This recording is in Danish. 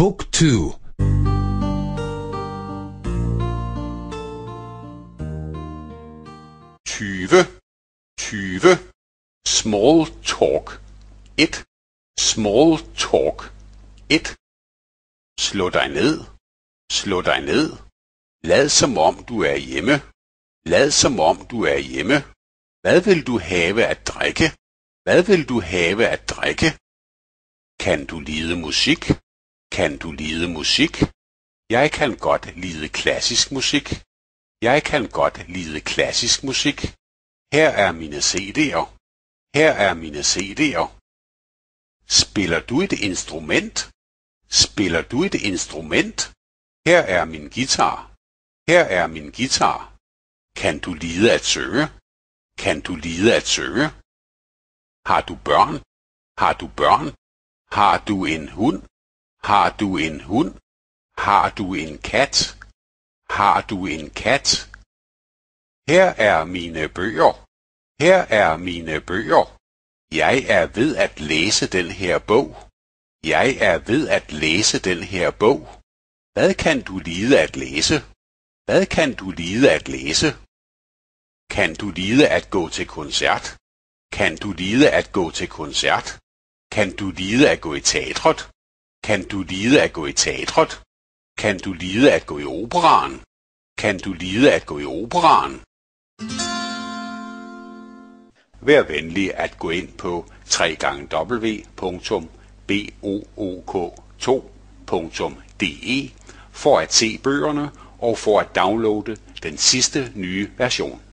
Book 2 20 20 Small talk 1 Small talk 1 Slå dig ned Slå dig ned Lad som om du er hjemme Lad som om du er hjemme Hvad vil du have at drikke? Hvad vil du have at drikke? Kan du lide musik? Kan du lide musik? Jeg kan godt lide klassisk musik. Jeg kan godt lide klassisk musik. Her er mine CD'er. Her er mine CD'er. Spiller du et instrument? Spiller du et instrument? Her er min guitar. Her er min guitar. Kan du lide at synge? Kan du lide at synge? Har du børn? Har du børn? Har du en hund? Har du en hund? Har du en kat? Har du en kat? Her er mine bøger. Her er mine bøger. Jeg er ved at læse den her bog. Jeg er ved at læse den her bog. Hvad kan du lide at læse? Hvad kan du lide at læse? Kan du lide at gå til koncert? Kan du lide at gå til koncert? Kan du lide at gå i teatret? Kan du lide at gå i teatret? Kan du lide at gå i operaen? Kan du lide at gå i operaen? Vær venlig at gå ind på www.book2.de for at se bøgerne og for at downloade den sidste nye version.